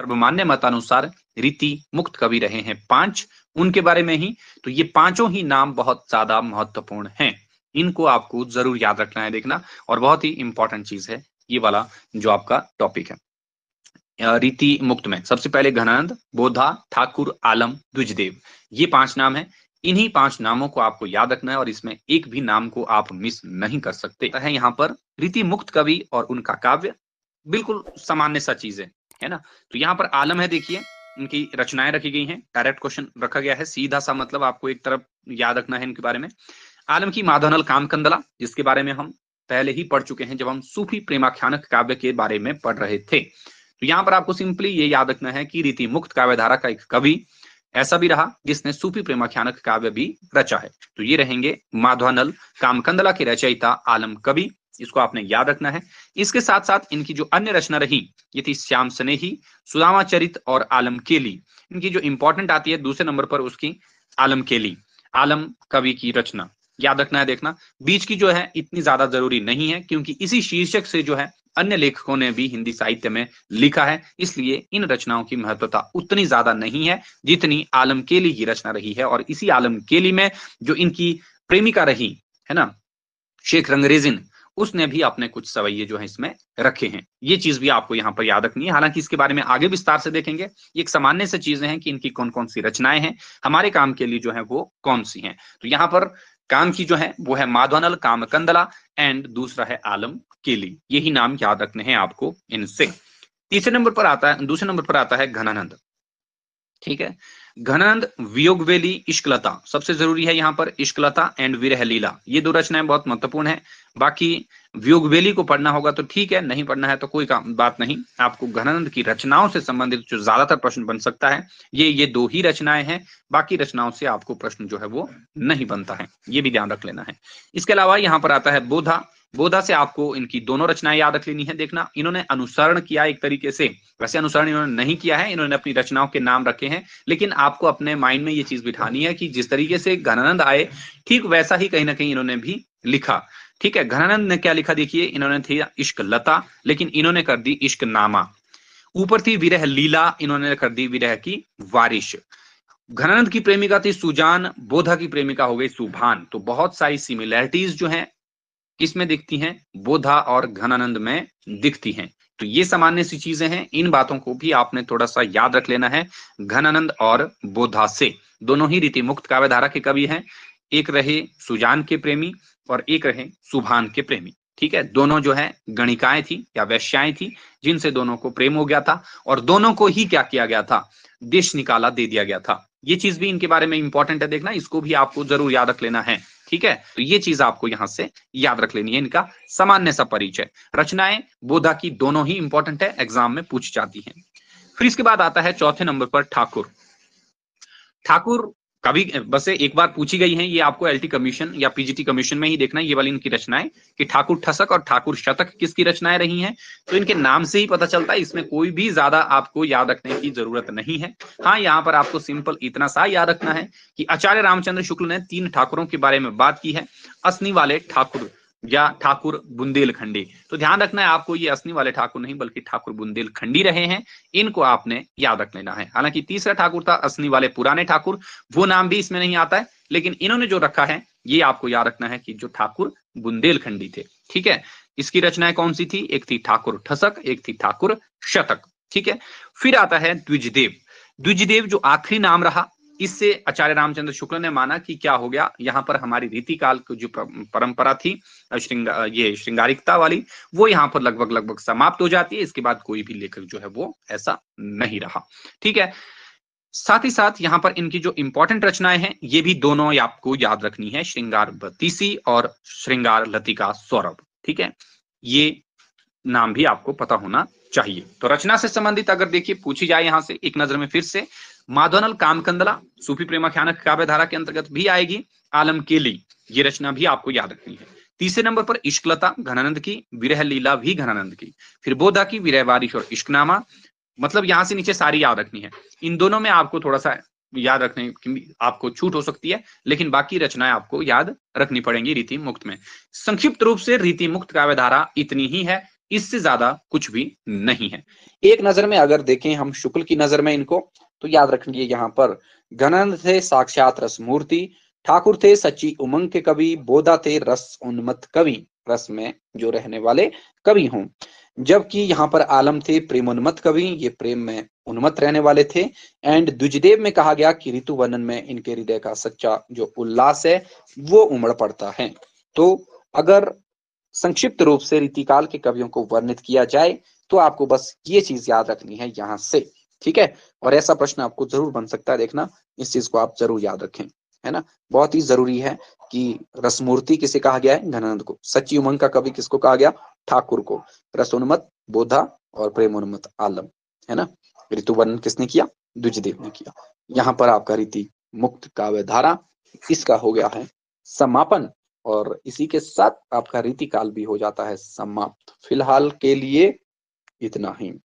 सर्वमान्य मतानुसार रीति मुक्त कवि रहे हैं पांच उनके बारे में ही तो ये पांचों ही नाम बहुत ज्यादा महत्वपूर्ण हैं इनको आपको जरूर याद रखना है देखना और बहुत ही इंपॉर्टेंट चीज है ये वाला जो आपका टॉपिक है रीति मुक्त में सबसे पहले घनानंद बोधा ठाकुर आलम द्विजदेव ये पांच नाम है इन्हीं पांच नामों को आपको याद रखना है और इसमें एक भी नाम को आप मिस नहीं कर सकते है यहाँ पर रीति मुक्त कवि और उनका काव्य बिल्कुल सामान्य सा चीज है है ना तो यहाँ पर आलम है देखिए इनकी रचनाएं रखी गई हैं डायरेक्ट क्वेश्चन रखा गया है सीधा सा मतलब आपको एक तरफ याद रखना है इनके बारे में आलम की माधवनल कामकंदला जिसके बारे में हम पहले ही पढ़ चुके हैं जब हम सूफी प्रेमाख्यानक काव्य के बारे में पढ़ रहे थे तो यहाँ पर आपको सिंपली ये याद रखना है कि रीति मुक्त काव्यधारा का एक कवि ऐसा भी रहा जिसने सूफी प्रेमाख्यानक काव्य भी रचा है तो ये रहेंगे माधवानल कामकंदला के रचयिता आलम कवि इसको आपने याद रखना है इसके साथ साथ इनकी जो अन्य रचना रही ये थी श्याम स्नेही सुदामा चरित और आलम केली इनकी जो इंपॉर्टेंट आती है दूसरे नंबर पर उसकी आलम केली आलम कवि की रचना याद रखना है देखना बीच की जो है इतनी ज्यादा जरूरी नहीं है क्योंकि इसी शीर्षक से जो है अन्य लेखकों ने भी हिंदी साहित्य में लिखा है इसलिए इन रचनाओं की महत्वता उतनी ज्यादा नहीं है जितनी आलम केली की रचना रही है और इसी आलम केली में जो इनकी प्रेमिका रही है ना शेख रंगरेजिन उसने भी अपने कुछ सवैये जो है इसमें रखे हैं ये चीज भी आपको यहाँ पर याद रखनी है हालांकि इसके बारे में आगे विस्तार से देखेंगे एक सामान्य से चीजें हैं कि इनकी कौन कौन सी रचनाएं हैं हमारे काम के लिए जो है वो कौन सी हैं तो यहाँ पर काम की जो है वो है काम कामकंदला एंड दूसरा है आलम केली यही नाम याद रखने हैं आपको इनसे तीसरे नंबर पर आता है दूसरे नंबर पर आता है घनानंद ठीक है घनंद वियोगवेली वेली इश्कलता सबसे जरूरी है यहाँ पर इश्कलता एंड विरह लीला ये दो रचनाएं बहुत महत्वपूर्ण है बाकी वियोगवेली को पढ़ना होगा तो ठीक है नहीं पढ़ना है तो कोई काम बात नहीं आपको घनंद की रचनाओं से संबंधित जो ज्यादातर प्रश्न बन सकता है ये ये दो ही रचनाएं हैं बाकी रचनाओं से आपको प्रश्न जो है वो नहीं बनता है ये भी ध्यान रख लेना है इसके अलावा यहाँ पर आता है बोधा बोधा से आपको इनकी दोनों रचनाएं याद रख लेनी है देखना इन्होंने अनुसरण किया एक तरीके से वैसे अनुसरण इन्होंने नहीं किया है इन्होंने अपनी रचनाओं के नाम रखे हैं लेकिन आपको अपने माइंड में ये चीज बिठानी है कि जिस तरीके से घनानंद आए ठीक वैसा ही कहीं ना कहीं इन्होंने भी लिखा ठीक है घनानंद ने क्या लिखा देखिए इन्होंने थी इश्क लता लेकिन इन्होंने कर दी इश्क नामा ऊपर थी विरह लीला इन्होंने कर दी विरह की वारिश घनानंद की प्रेमिका थी सुजान बोधा की प्रेमिका हो गई सुभान तो बहुत सारी सिमिलैरिटीज जो हैं किस में दिखती हैं बोधा और घनानंद में दिखती हैं तो ये सामान्य सी चीजें हैं इन बातों को भी आपने थोड़ा सा याद रख लेना है घनानंद और बोधा से दोनों ही रीति मुक्त काव्य धारा के कवि हैं एक रहे सुजान के प्रेमी और एक रहे सुभान के प्रेमी ठीक है दोनों जो है गणिकाएं थी या वैश्याएं थी जिनसे दोनों को प्रेम हो गया था और दोनों को ही क्या किया गया था देश निकाला दे दिया गया था ये चीज भी इनके बारे में इंपॉर्टेंट है देखना इसको भी आपको जरूर याद रख लेना है ठीक है तो ये चीज आपको यहां से याद रख लेनी है इनका सामान्य सा परिचय रचनाएं बोधा की दोनों ही इंपॉर्टेंट है एग्जाम में पूछ जाती है फिर इसके बाद आता है चौथे नंबर पर ठाकुर ठाकुर कभी बस एक बार पूछी गई है ये आपको एलटी कमीशन या पीजीटी कमीशन में ही देखना ये वाली इनकी रचनाएं कि ठाकुर ठसक और ठाकुर शतक किसकी रचनाएं रही हैं तो इनके नाम से ही पता चलता है इसमें कोई भी ज्यादा आपको याद रखने की जरूरत नहीं है हाँ यहाँ पर आपको सिंपल इतना सा याद रखना है कि आचार्य रामचंद्र शुक्ल ने तीन ठाकुरों के बारे में बात की है असनी वाले ठाकुर या ठाकुर बुंदेलखंडी तो ध्यान रखना है आपको ये असनी वाले ठाकुर नहीं बल्कि ठाकुर बुंदेलखंडी रहे हैं इनको आपने याद रख लेना है हालांकि तीसरा ठाकुर था असनी वाले पुराने ठाकुर वो नाम भी इसमें नहीं आता है लेकिन इन्होंने जो रखा है ये आपको याद रखना है कि जो ठाकुर बुंदेलखंडी थे ठीक है इसकी रचनाएं कौन सी थी एक थी ठाकुर ठसक एक थी ठाकुर शतक ठीक है फिर आता है द्विजदेव द्विजदेव जो आखिरी नाम रहा इससे आचार्य रामचंद्र शुक्ल ने माना कि क्या हो गया यहाँ पर हमारी रीति काल की जो परंपरा थी श्रृंगार ये श्रृंगारिकता वाली वो यहाँ पर लगभग लगभग समाप्त हो जाती है इसके बाद कोई भी लेखक जो है वो ऐसा नहीं रहा ठीक है साथ ही साथ यहाँ पर इनकी जो इंपॉर्टेंट रचनाएं हैं ये भी दोनों आपको याद रखनी है श्रृंगार बतीसी और श्रृंगार लतिका सौरभ ठीक है ये नाम भी आपको पता होना चाहिए तो रचना से संबंधित अगर देखिए पूछी जाए यहाँ से एक नजर में फिर से माधवनल कामकंदला सूफी प्रेमाख्यानक काव्यधारा के अंतर्गत भी आएगी आलम केली ये रचना भी आपको याद रखनी है तीसरे नंबर पर इश्कलता घनानंद की विरह लीला भी घनानंद की फिर बोधा की विरह बारिश और इश्कनामा मतलब यहाँ से नीचे सारी याद रखनी है इन दोनों में आपको थोड़ा सा याद रखने की आपको छूट हो सकती है लेकिन बाकी रचनाएं आपको याद रखनी पड़ेंगी रीति मुक्त में संक्षिप्त रूप से रीति मुक्त काव्यधारा इतनी ही है इससे ज्यादा कुछ भी नहीं है एक नजर में अगर देखें हम शुक्ल की नजर में इनको तो याद रखेंगे यहाँ पर घनंद थे साक्षात मूर्ति ठाकुर थे सच्ची उमंग के कवि बोधा थे रस उन्मत कवि रस में जो रहने वाले कवि हों जबकि यहाँ पर आलम थे प्रेम उन्मत कवि ये प्रेम में उन्मत रहने वाले थे एंड दुजदेव में कहा गया कि ऋतु वर्णन में इनके हृदय का सच्चा जो उल्लास है वो उमड़ पड़ता है तो अगर संक्षिप्त रूप से रीतिकाल के कवियों को वर्णित किया जाए तो आपको बस ये चीज याद रखनी है यहाँ से ठीक है और ऐसा प्रश्न आपको जरूर बन सकता है देखना इस चीज को आप जरूर याद रखें है ना बहुत ही जरूरी है कि रसमूर्ति किसे कहा गया है घनानंद को सच्ची उमंग का कवि किसको कहा गया ठाकुर को रसोन्मत बोधा और प्रेमोन्मत आलम है ना ऋतु वर्णन किसने किया द्विजदेव ने किया यहाँ पर आपका रीति मुक्त काव्य धारा इसका हो गया है समापन और इसी के साथ आपका रीतिकाल भी हो जाता है समाप्त फिलहाल के लिए इतना ही